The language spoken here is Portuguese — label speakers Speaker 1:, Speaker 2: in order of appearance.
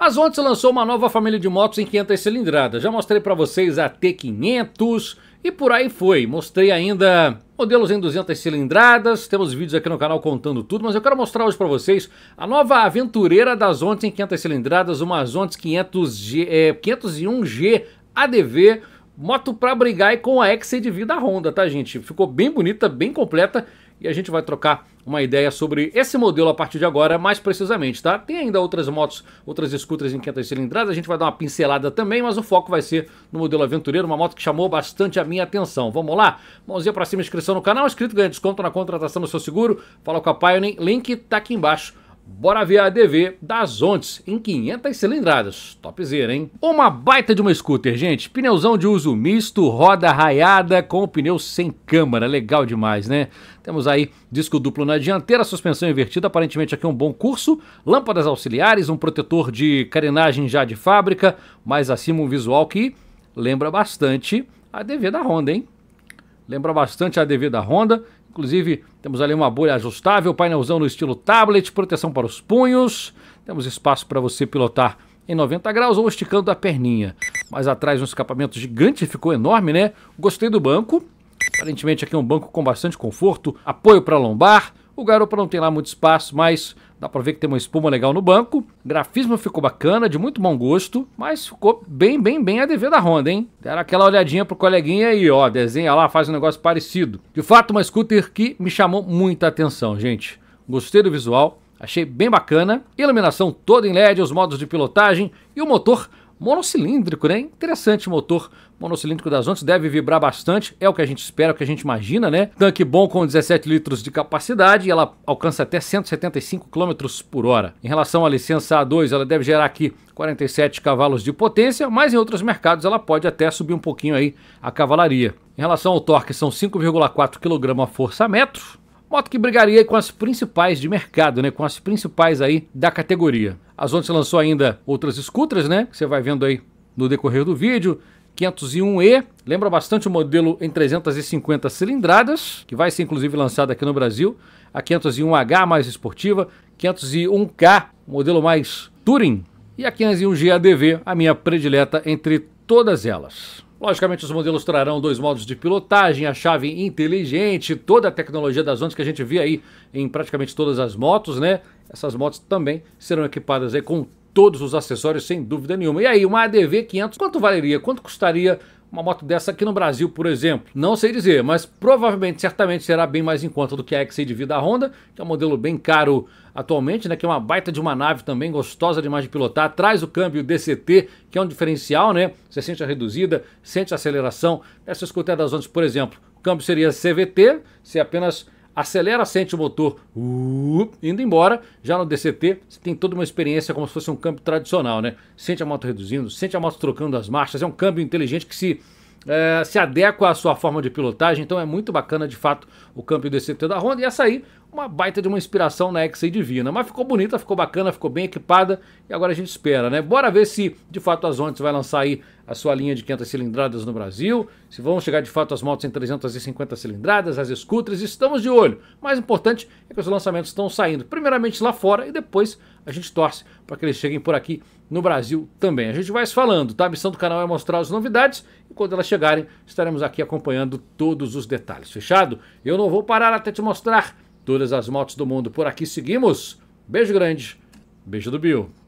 Speaker 1: A Zontes lançou uma nova família de motos em 500 cilindradas. Já mostrei para vocês a T500 e por aí foi. Mostrei ainda modelos em 200 cilindradas. Temos vídeos aqui no canal contando tudo, mas eu quero mostrar hoje para vocês a nova aventureira da Zontes em 500 cilindradas, uma Zontes 500G, é, 501G ADV Moto para brigar e com a de vida Honda, tá gente? Ficou bem bonita, bem completa e a gente vai trocar uma ideia sobre esse modelo a partir de agora, mais precisamente, tá? Tem ainda outras motos, outras scooters em 500 cilindradas, a gente vai dar uma pincelada também, mas o foco vai ser no modelo aventureiro, uma moto que chamou bastante a minha atenção. Vamos lá? Mãozinha pra cima, inscrição no canal, inscrito ganha desconto na contratação do seu seguro, fala com a Pioneer, link tá aqui embaixo Bora ver a DV das Ontes em 500 cilindradas. Topzera, hein? Uma baita de uma scooter, gente. Pneuzão de uso misto, roda raiada com o pneu sem câmara. Legal demais, né? Temos aí disco duplo na dianteira, suspensão invertida, aparentemente aqui um bom curso, lâmpadas auxiliares, um protetor de carenagem já de fábrica, mais acima um visual que lembra bastante a DV da Honda, hein? lembra bastante a devida da Honda. Inclusive, temos ali uma bolha ajustável, painelzão no estilo tablet, proteção para os punhos. Temos espaço para você pilotar em 90 graus ou esticando a perninha. Mais atrás um escapamento gigante, ficou enorme, né? Gostei do banco. Aparentemente aqui é um banco com bastante conforto, apoio para lombar. O garupa não tem lá muito espaço, mas Dá para ver que tem uma espuma legal no banco. Grafismo ficou bacana, de muito bom gosto, mas ficou bem, bem, bem a dever da Honda, hein? Deram aquela olhadinha pro coleguinha e ó, desenha lá, faz um negócio parecido. De fato, uma scooter que me chamou muita atenção, gente. Gostei do visual, achei bem bacana. Iluminação toda em LED, os modos de pilotagem e o motor monocilíndrico, né? Interessante motor monocilíndrico das Ondas, deve vibrar bastante, é o que a gente espera, é o que a gente imagina, né? Tanque bom com 17 litros de capacidade, e ela alcança até 175 km por hora. Em relação à licença A2, ela deve gerar aqui 47 cavalos de potência, mas em outros mercados ela pode até subir um pouquinho aí a cavalaria. Em relação ao torque, são 5,4 kg força metro, moto que brigaria com as principais de mercado, né? Com as principais aí da categoria. A Zonte lançou ainda outras scooters, né? Que você vai vendo aí no decorrer do vídeo. 501E, lembra bastante o modelo em 350 cilindradas, que vai ser inclusive lançado aqui no Brasil. A 501H mais esportiva, 501K, modelo mais Touring, e a 501G ADV, a minha predileta entre todas elas. Logicamente, os modelos trarão dois modos de pilotagem, a chave inteligente, toda a tecnologia das ondas que a gente vê aí em praticamente todas as motos, né? Essas motos também serão equipadas aí com todos os acessórios, sem dúvida nenhuma. E aí, uma ADV 500, quanto valeria? Quanto custaria uma moto dessa aqui no Brasil, por exemplo? Não sei dizer, mas provavelmente, certamente será bem mais em conta do que a XC de vida da Honda, que é um modelo bem caro atualmente, né? Que é uma baita de uma nave também, gostosa demais de pilotar. Traz o câmbio DCT, que é um diferencial, né? Você sente a reduzida, sente a aceleração. Essa scooter é das ondas, por exemplo, o câmbio seria CVT, se é apenas acelera, sente o motor uh, indo embora. Já no DCT, você tem toda uma experiência como se fosse um câmbio tradicional, né? Sente a moto reduzindo, sente a moto trocando as marchas. É um câmbio inteligente que se é, se adequa à sua forma de pilotagem, então é muito bacana de fato o câmbio DCT da Honda. E essa aí uma baita de uma inspiração na Exe Divina. Mas ficou bonita, ficou bacana, ficou bem equipada e agora a gente espera, né? Bora ver se de fato a Zontes vai lançar aí a sua linha de 500 cilindradas no Brasil, se vão chegar de fato as motos em 350 cilindradas, as scooters, estamos de olho. O mais importante é que os lançamentos estão saindo, primeiramente lá fora e depois a gente torce para que eles cheguem por aqui no Brasil também. A gente vai se falando, tá? A missão do canal é mostrar as novidades e quando elas chegarem estaremos aqui acompanhando todos os detalhes, fechado? Eu não vou parar até te mostrar todas as motos do mundo. Por aqui seguimos. Beijo grande. Beijo do Bill.